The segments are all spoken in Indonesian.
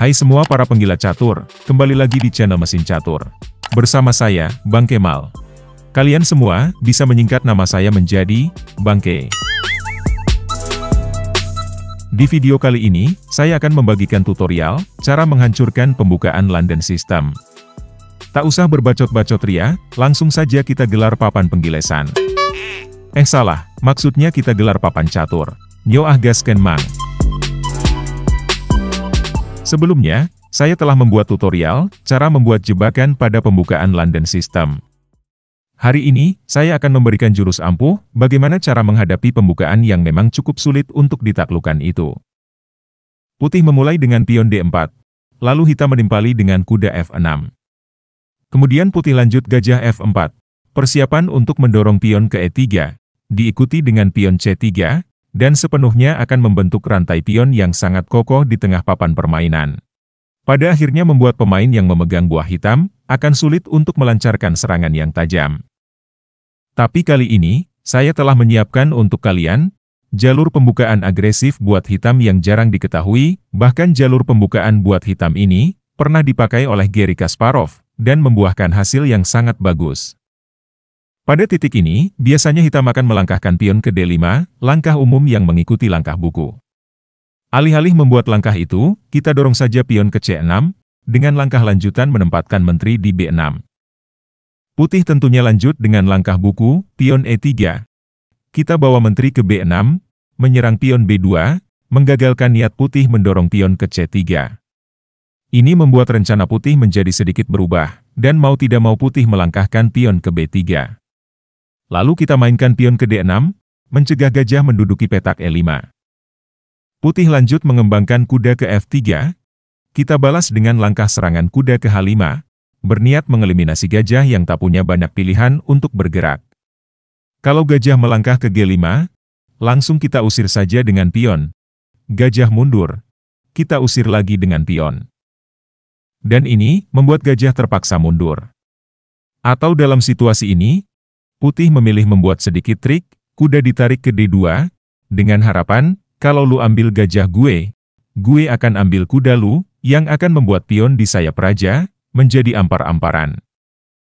Hai semua para penggila catur, kembali lagi di channel Mesin Catur. Bersama saya, Bang Kemal. Kalian semua bisa menyingkat nama saya menjadi Bang K. Di video kali ini, saya akan membagikan tutorial cara menghancurkan pembukaan London System. Tak usah berbacot-bacot ria, langsung saja kita gelar papan penggilesan. Eh salah, maksudnya kita gelar papan catur. Ah gas ken mang. Sebelumnya, saya telah membuat tutorial, cara membuat jebakan pada pembukaan London System. Hari ini, saya akan memberikan jurus ampuh, bagaimana cara menghadapi pembukaan yang memang cukup sulit untuk ditaklukkan itu. Putih memulai dengan pion D4, lalu hitam menimpali dengan kuda F6. Kemudian putih lanjut gajah F4, persiapan untuk mendorong pion ke E3, diikuti dengan pion C3, dan sepenuhnya akan membentuk rantai pion yang sangat kokoh di tengah papan permainan. Pada akhirnya membuat pemain yang memegang buah hitam, akan sulit untuk melancarkan serangan yang tajam. Tapi kali ini, saya telah menyiapkan untuk kalian, jalur pembukaan agresif buat hitam yang jarang diketahui, bahkan jalur pembukaan buat hitam ini, pernah dipakai oleh Gary Kasparov, dan membuahkan hasil yang sangat bagus. Pada titik ini, biasanya hitam akan melangkahkan pion ke D5, langkah umum yang mengikuti langkah buku. Alih-alih membuat langkah itu, kita dorong saja pion ke C6, dengan langkah lanjutan menempatkan menteri di B6. Putih tentunya lanjut dengan langkah buku, pion E3. Kita bawa menteri ke B6, menyerang pion B2, menggagalkan niat putih mendorong pion ke C3. Ini membuat rencana putih menjadi sedikit berubah, dan mau tidak mau putih melangkahkan pion ke B3. Lalu kita mainkan pion ke D6, mencegah gajah menduduki petak E5. Putih lanjut mengembangkan kuda ke F3. Kita balas dengan langkah serangan kuda ke H5, berniat mengeliminasi gajah yang tak punya banyak pilihan untuk bergerak. Kalau gajah melangkah ke G5, langsung kita usir saja dengan pion. Gajah mundur, kita usir lagi dengan pion. Dan ini membuat gajah terpaksa mundur. Atau dalam situasi ini, Putih memilih membuat sedikit trik, kuda ditarik ke D2, dengan harapan, kalau lu ambil gajah gue, gue akan ambil kuda lu, yang akan membuat pion di sayap raja, menjadi ampar-amparan.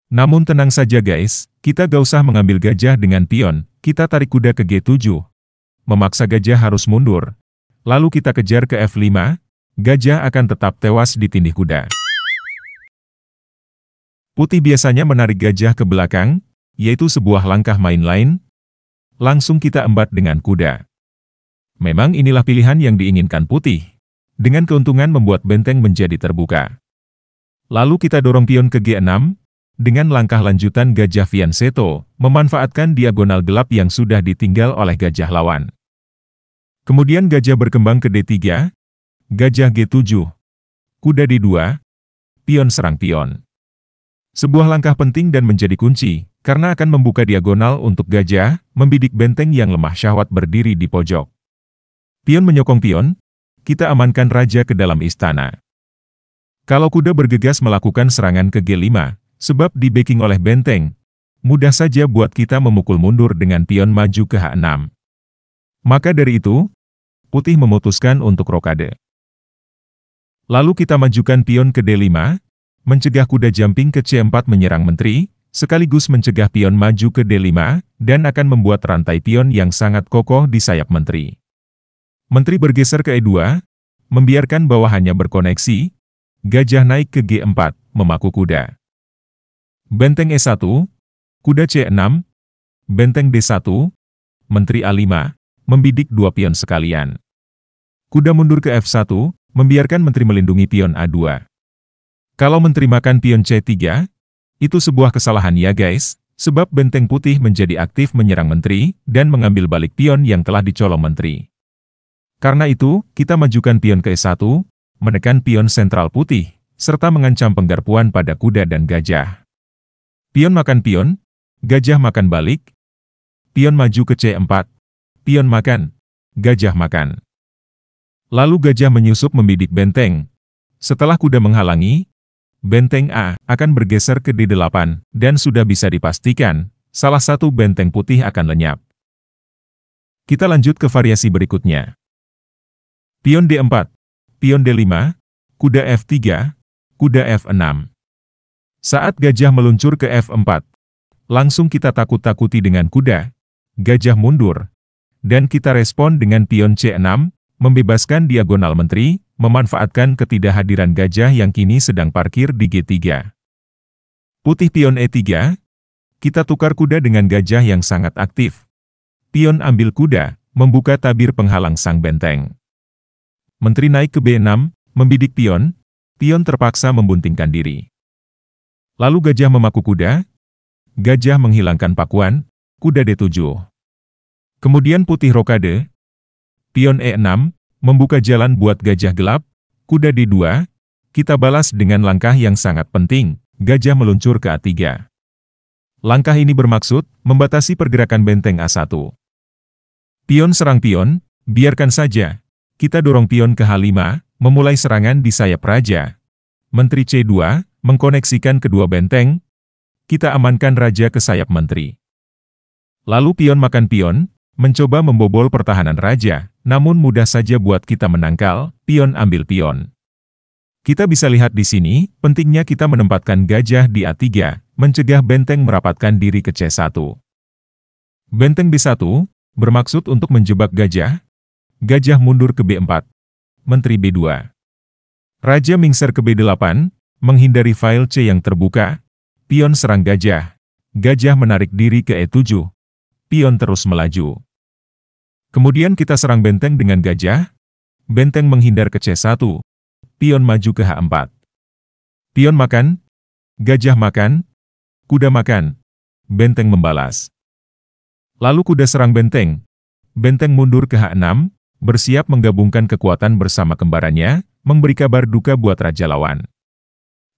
Namun tenang saja guys, kita gak usah mengambil gajah dengan pion, kita tarik kuda ke G7. Memaksa gajah harus mundur. Lalu kita kejar ke F5, gajah akan tetap tewas di tindih kuda. Putih biasanya menarik gajah ke belakang, yaitu sebuah langkah main lain, langsung kita embat dengan kuda. Memang inilah pilihan yang diinginkan putih, dengan keuntungan membuat benteng menjadi terbuka. Lalu kita dorong pion ke G6, dengan langkah lanjutan gajah Fianceto, memanfaatkan diagonal gelap yang sudah ditinggal oleh gajah lawan. Kemudian gajah berkembang ke D3, gajah G7, kuda D2, pion serang pion. Sebuah langkah penting dan menjadi kunci, karena akan membuka diagonal untuk gajah, membidik benteng yang lemah syahwat berdiri di pojok. Pion menyokong pion, kita amankan raja ke dalam istana. Kalau kuda bergegas melakukan serangan ke G5, sebab dibeking oleh benteng, mudah saja buat kita memukul mundur dengan pion maju ke H6. Maka dari itu, putih memutuskan untuk rokade. Lalu kita majukan pion ke D5, mencegah kuda jumping ke C4 menyerang menteri, sekaligus mencegah pion maju ke D5, dan akan membuat rantai pion yang sangat kokoh di sayap menteri. Menteri bergeser ke E2, membiarkan bawahannya berkoneksi, gajah naik ke G4, memaku kuda. Benteng E1, kuda C6, benteng D1, menteri A5, membidik dua pion sekalian. Kuda mundur ke F1, membiarkan menteri melindungi pion A2. Kalau menteri makan pion C3, itu sebuah kesalahan ya guys, sebab Benteng Putih menjadi aktif menyerang menteri, dan mengambil balik pion yang telah dicolong menteri. Karena itu, kita majukan pion ke E1, menekan pion sentral putih, serta mengancam penggarpuan pada kuda dan gajah. Pion makan pion, gajah makan balik, pion maju ke C4, pion makan, gajah makan. Lalu gajah menyusup membidik benteng. Setelah kuda menghalangi, benteng A akan bergeser ke D8, dan sudah bisa dipastikan, salah satu benteng putih akan lenyap. Kita lanjut ke variasi berikutnya. Pion D4, pion D5, kuda F3, kuda F6. Saat gajah meluncur ke F4, langsung kita takut-takuti dengan kuda, gajah mundur, dan kita respon dengan pion C6, Membebaskan diagonal menteri, memanfaatkan ketidakhadiran gajah yang kini sedang parkir di G3. Putih pion E3, kita tukar kuda dengan gajah yang sangat aktif. Pion ambil kuda, membuka tabir penghalang sang benteng. Menteri naik ke B6, membidik pion, pion terpaksa membuntingkan diri. Lalu gajah memaku kuda, gajah menghilangkan pakuan, kuda D7. Kemudian putih rokade, Pion E6, membuka jalan buat gajah gelap, kuda D2, kita balas dengan langkah yang sangat penting, gajah meluncur ke A3. Langkah ini bermaksud membatasi pergerakan benteng A1. Pion serang pion, biarkan saja. Kita dorong pion ke H5, memulai serangan di sayap raja. Menteri C2, mengkoneksikan kedua benteng. Kita amankan raja ke sayap menteri. Lalu pion makan pion, mencoba membobol pertahanan raja. Namun mudah saja buat kita menangkal, pion ambil pion. Kita bisa lihat di sini, pentingnya kita menempatkan gajah di A3, mencegah benteng merapatkan diri ke C1. Benteng B1, bermaksud untuk menjebak gajah. Gajah mundur ke B4. Menteri B2. Raja mingser ke B8, menghindari file C yang terbuka. Pion serang gajah. Gajah menarik diri ke E7. Pion terus melaju. Kemudian kita serang benteng dengan gajah. Benteng menghindar ke C1. Pion maju ke H4. Pion makan. Gajah makan. Kuda makan. Benteng membalas. Lalu kuda serang benteng. Benteng mundur ke H6, bersiap menggabungkan kekuatan bersama kembarannya, memberi kabar duka buat raja lawan.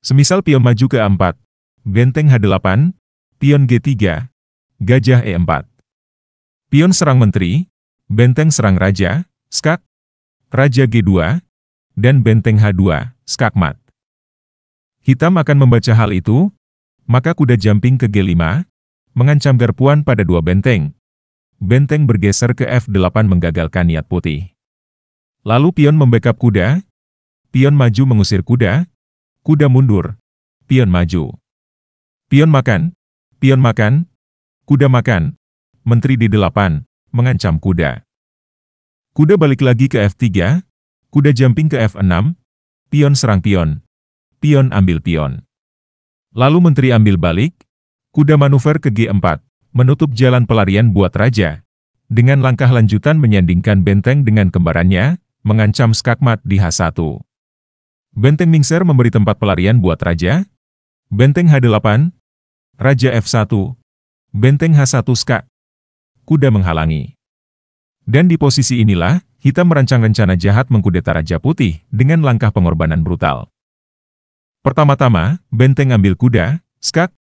Semisal pion maju ke A4, benteng H8, pion G3, gajah E4. Pion serang menteri, Benteng Serang Raja, Skak, Raja G2, dan Benteng H2, Skakmat. Hitam akan membaca hal itu, maka kuda jumping ke G5, mengancam garpuan pada dua benteng. Benteng bergeser ke F8 menggagalkan niat putih. Lalu pion membackup kuda, pion maju mengusir kuda, kuda mundur, pion maju. Pion makan, pion makan, kuda makan, menteri di delapan, mengancam kuda. Kuda balik lagi ke F3, kuda jumping ke F6, pion serang pion, pion ambil pion. Lalu menteri ambil balik, kuda manuver ke G4, menutup jalan pelarian buat raja. Dengan langkah lanjutan menyandingkan benteng dengan kembarannya, mengancam skakmat di H1. Benteng Mingser memberi tempat pelarian buat Raja. Benteng H8. Raja F1. Benteng H1 skak kuda menghalangi. Dan di posisi inilah, hitam merancang rencana jahat mengkudeta Raja Putih dengan langkah pengorbanan brutal. Pertama-tama, benteng ambil kuda, skak,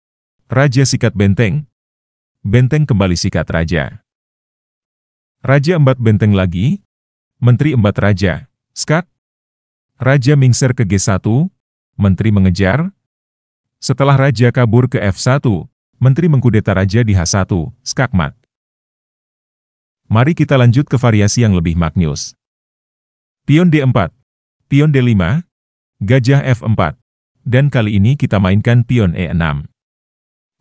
Raja sikat benteng, benteng kembali sikat Raja. Raja embat benteng lagi, Menteri embat Raja, skak, Raja mingser ke G1, Menteri mengejar, setelah Raja kabur ke F1, Menteri mengkudeta Raja di H1, skakmat. Mari kita lanjut ke variasi yang lebih magnus. Pion D4, pion D5, gajah F4, dan kali ini kita mainkan pion E6.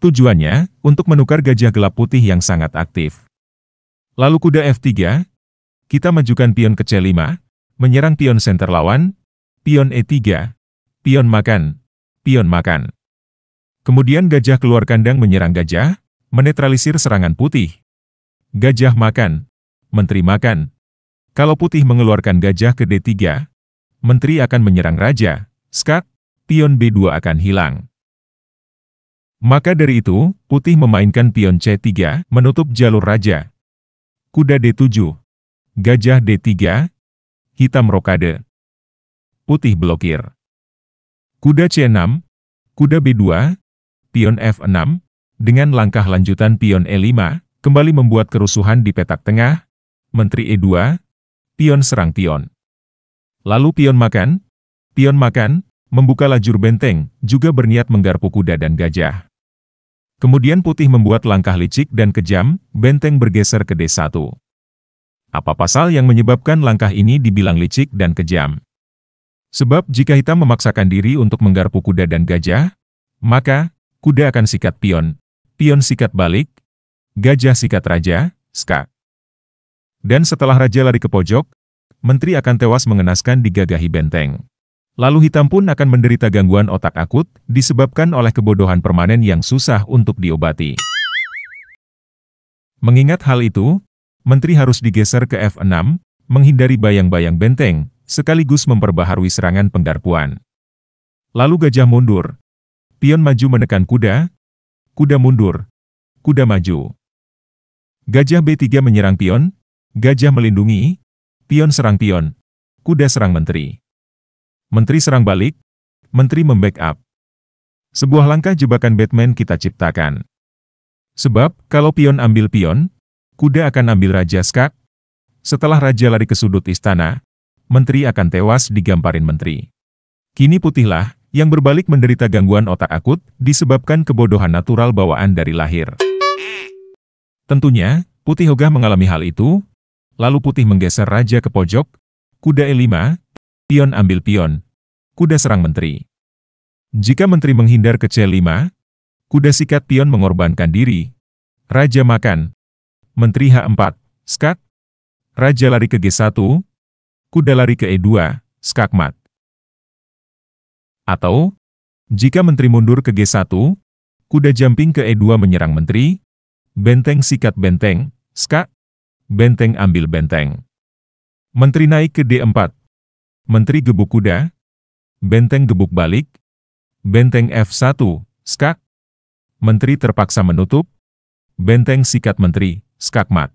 Tujuannya, untuk menukar gajah gelap putih yang sangat aktif. Lalu kuda F3, kita majukan pion ke C5, menyerang pion center lawan, pion E3, pion makan, pion makan. Kemudian gajah keluar kandang menyerang gajah, menetralisir serangan putih. Gajah makan. Menteri makan. Kalau putih mengeluarkan gajah ke D3, menteri akan menyerang raja. Skak, pion B2 akan hilang. Maka dari itu, putih memainkan pion C3, menutup jalur raja. Kuda D7. Gajah D3. Hitam rokade. Putih blokir. Kuda C6. Kuda B2. Pion F6. Dengan langkah lanjutan pion E5, kembali membuat kerusuhan di petak tengah, Menteri E2, pion serang pion. Lalu pion makan, pion makan, membuka lajur benteng, juga berniat menggarpu kuda dan gajah. Kemudian putih membuat langkah licik dan kejam, benteng bergeser ke D1. Apa pasal yang menyebabkan langkah ini dibilang licik dan kejam? Sebab jika hitam memaksakan diri untuk menggarpu kuda dan gajah, maka, kuda akan sikat pion, pion sikat balik, gajah sikat raja, ska. Dan setelah raja lari ke pojok, menteri akan tewas mengenaskan di gagahi benteng. Lalu hitam pun akan menderita gangguan otak akut, disebabkan oleh kebodohan permanen yang susah untuk diobati. Mengingat hal itu, menteri harus digeser ke F6, menghindari bayang-bayang benteng, sekaligus memperbaharui serangan penggarpuan. Lalu gajah mundur. Pion maju menekan kuda. Kuda mundur. Kuda maju. Gajah B3 menyerang pion, gajah melindungi, pion serang pion, kuda serang menteri. Menteri serang balik, menteri membackup. Sebuah langkah jebakan Batman kita ciptakan. Sebab, kalau pion ambil pion, kuda akan ambil Raja Skak. Setelah Raja lari ke sudut istana, menteri akan tewas digamparin menteri. Kini putihlah, yang berbalik menderita gangguan otak akut, disebabkan kebodohan natural bawaan dari lahir. Tentunya, Putih Hoga mengalami hal itu, lalu Putih menggeser Raja ke pojok, kuda E5, pion ambil pion, kuda serang menteri. Jika menteri menghindar ke C5, kuda sikat pion mengorbankan diri. Raja makan. Menteri H4, skak. Raja lari ke G1, kuda lari ke E2, skak mat. Atau, jika menteri mundur ke G1, kuda jumping ke E2 menyerang menteri, Benteng sikat benteng, skak. Benteng ambil benteng. Menteri naik ke D4. Menteri gebuk kuda. Benteng gebuk balik. Benteng F1, skak. Menteri terpaksa menutup. Benteng sikat menteri, skak mat.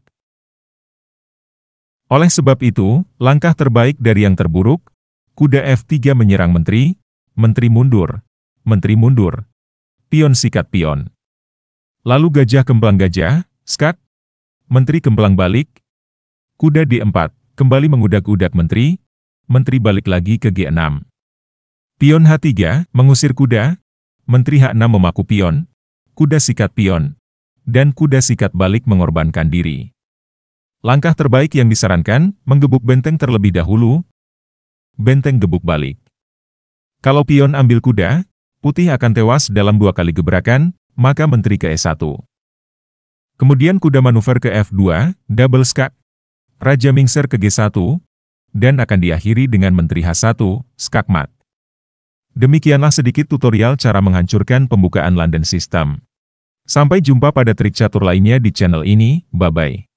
Oleh sebab itu, langkah terbaik dari yang terburuk, kuda F3 menyerang menteri, menteri mundur, menteri mundur, pion sikat pion. Lalu gajah kembang gajah, skat. Menteri kembang balik. Kuda D4, kembali mengudak-udak menteri. Menteri balik lagi ke G6. Pion H3, mengusir kuda. Menteri H6 memaku pion. Kuda sikat pion. Dan kuda sikat balik mengorbankan diri. Langkah terbaik yang disarankan, menggebuk benteng terlebih dahulu. Benteng gebuk balik. Kalau pion ambil kuda, putih akan tewas dalam dua kali gebrakan, maka menteri ke E1. Kemudian kuda manuver ke F2, double skak, Raja Mingser ke G1, dan akan diakhiri dengan menteri H1, skak mat. Demikianlah sedikit tutorial cara menghancurkan pembukaan London System. Sampai jumpa pada trik catur lainnya di channel ini, bye-bye.